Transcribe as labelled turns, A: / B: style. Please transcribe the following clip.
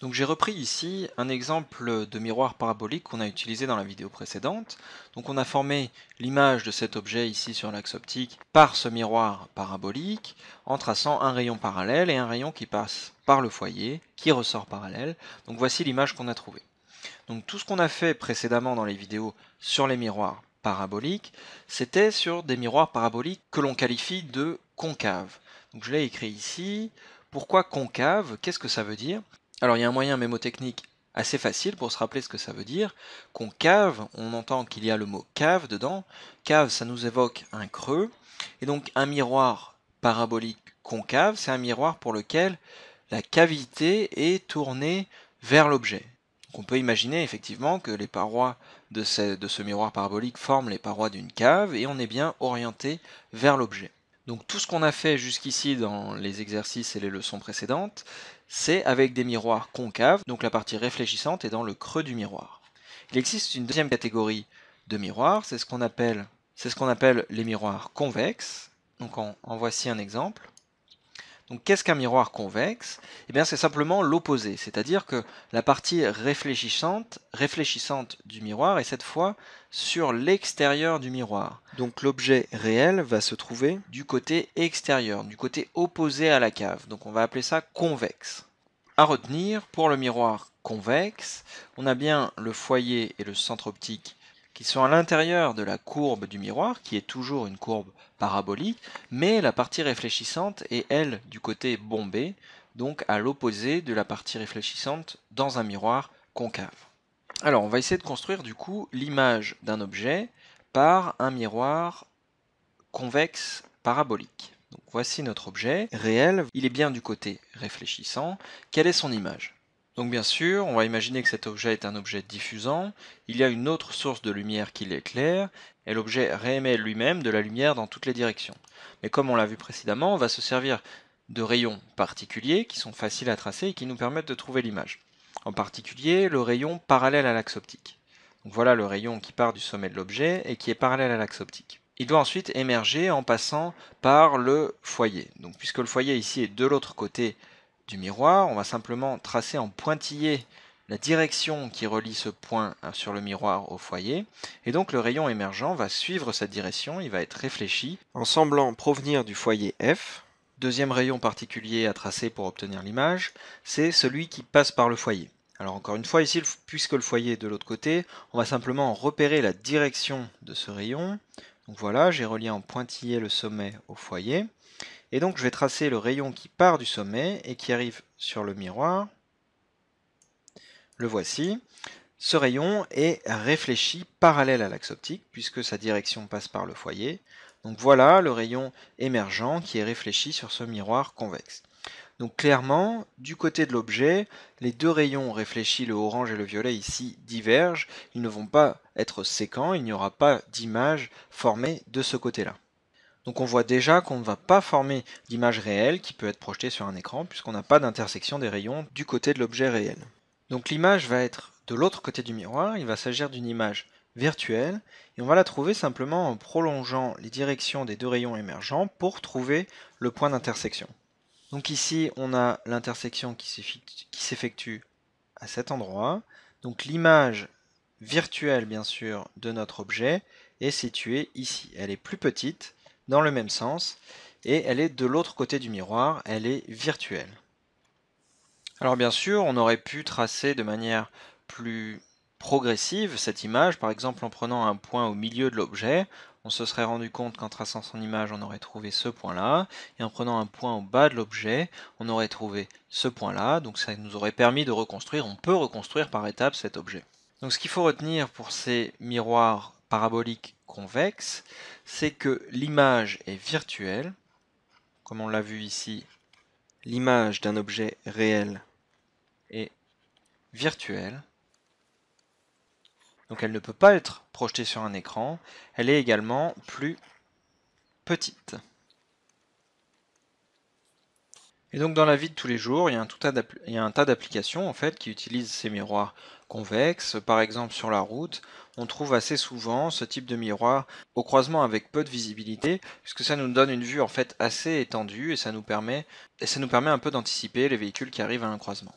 A: Donc j'ai repris ici un exemple de miroir parabolique qu'on a utilisé dans la vidéo précédente. Donc on a formé l'image de cet objet ici sur l'axe optique par ce miroir parabolique en traçant un rayon parallèle et un rayon qui passe par le foyer, qui ressort parallèle. Donc voici l'image qu'on a trouvée. Donc tout ce qu'on a fait précédemment dans les vidéos sur les miroirs paraboliques, c'était sur des miroirs paraboliques que l'on qualifie de concaves. Donc je l'ai écrit ici. Pourquoi concave Qu'est-ce que ça veut dire alors il y a un moyen mémotechnique assez facile pour se rappeler ce que ça veut dire. Concave, on entend qu'il y a le mot cave dedans. Cave, ça nous évoque un creux. Et donc un miroir parabolique concave, c'est un miroir pour lequel la cavité est tournée vers l'objet. On peut imaginer effectivement que les parois de de ce miroir parabolique forment les parois d'une cave et on est bien orienté vers l'objet. Donc tout ce qu'on a fait jusqu'ici dans les exercices et les leçons précédentes, c'est avec des miroirs concaves, donc la partie réfléchissante est dans le creux du miroir. Il existe une deuxième catégorie de miroirs, c'est ce qu'on appelle, les miroirs convexes. Donc en voici un exemple. Donc qu'est-ce qu'un miroir convexe Eh bien c'est simplement l'opposé, c'est-à-dire que la partie réfléchissante, réfléchissante du miroir est cette fois sur l'extérieur du miroir. Donc l'objet réel va se trouver du côté extérieur, du côté opposé à la cave. Donc on va appeler ça convexe. À retenir, pour le miroir convexe, on a bien le foyer et le centre optique qui sont à l'intérieur de la courbe du miroir, qui est toujours une courbe parabolique, mais la partie réfléchissante est, elle, du côté bombé, donc à l'opposé de la partie réfléchissante dans un miroir concave. Alors on va essayer de construire du coup l'image d'un objet par un miroir convexe parabolique. voici notre objet réel, il est bien du côté réfléchissant. Quelle est son image donc bien sûr, on va imaginer que cet objet est un objet diffusant, il y a une autre source de lumière qui l'éclaire, et l'objet réémet lui-même de la lumière dans toutes les directions. Mais comme on l'a vu précédemment, on va se servir de rayons particuliers qui sont faciles à tracer et qui nous permettent de trouver l'image. En particulier, le rayon parallèle à l'axe optique. Donc voilà le rayon qui part du sommet de l'objet et qui est parallèle à l'axe optique. Il doit ensuite émerger en passant par le foyer. Donc puisque le foyer ici est de l'autre côté du miroir. On va simplement tracer en pointillé la direction qui relie ce point hein, sur le miroir au foyer, et donc le rayon émergent va suivre cette direction, il va être réfléchi en semblant provenir du foyer F. Deuxième rayon particulier à tracer pour obtenir l'image, c'est celui qui passe par le foyer. Alors encore une fois, ici, puisque le foyer est de l'autre côté, on va simplement repérer la direction de ce rayon. Donc voilà, j'ai relié en pointillé le sommet au foyer. Et donc je vais tracer le rayon qui part du sommet et qui arrive sur le miroir. Le voici. Ce rayon est réfléchi parallèle à l'axe optique, puisque sa direction passe par le foyer. Donc voilà le rayon émergent qui est réfléchi sur ce miroir convexe. Donc clairement, du côté de l'objet, les deux rayons réfléchis, le orange et le violet ici, divergent, ils ne vont pas être séquents, il n'y aura pas d'image formée de ce côté-là. Donc on voit déjà qu'on ne va pas former d'image réelle qui peut être projetée sur un écran puisqu'on n'a pas d'intersection des rayons du côté de l'objet réel. Donc l'image va être de l'autre côté du miroir, il va s'agir d'une image virtuelle et on va la trouver simplement en prolongeant les directions des deux rayons émergents pour trouver le point d'intersection. Donc ici, on a l'intersection qui s'effectue à cet endroit. Donc l'image virtuelle, bien sûr, de notre objet est située ici. Elle est plus petite, dans le même sens, et elle est de l'autre côté du miroir, elle est virtuelle. Alors bien sûr, on aurait pu tracer de manière plus progressive cette image, par exemple en prenant un point au milieu de l'objet, on se serait rendu compte qu'en traçant son image, on aurait trouvé ce point-là, et en prenant un point au bas de l'objet, on aurait trouvé ce point-là, donc ça nous aurait permis de reconstruire, on peut reconstruire par étapes cet objet. Donc ce qu'il faut retenir pour ces miroirs paraboliques convexes, c'est que l'image est virtuelle, comme on l'a vu ici, l'image d'un objet réel est virtuelle, donc elle ne peut pas être projetée sur un écran. Elle est également plus petite. Et donc dans la vie de tous les jours, il y a un, tas, d'applications en fait qui utilisent ces miroirs convexes. Par exemple sur la route, on trouve assez souvent ce type de miroir au croisement avec peu de visibilité, puisque ça nous donne une vue en fait assez étendue et ça nous permet un peu d'anticiper les véhicules qui arrivent à un croisement.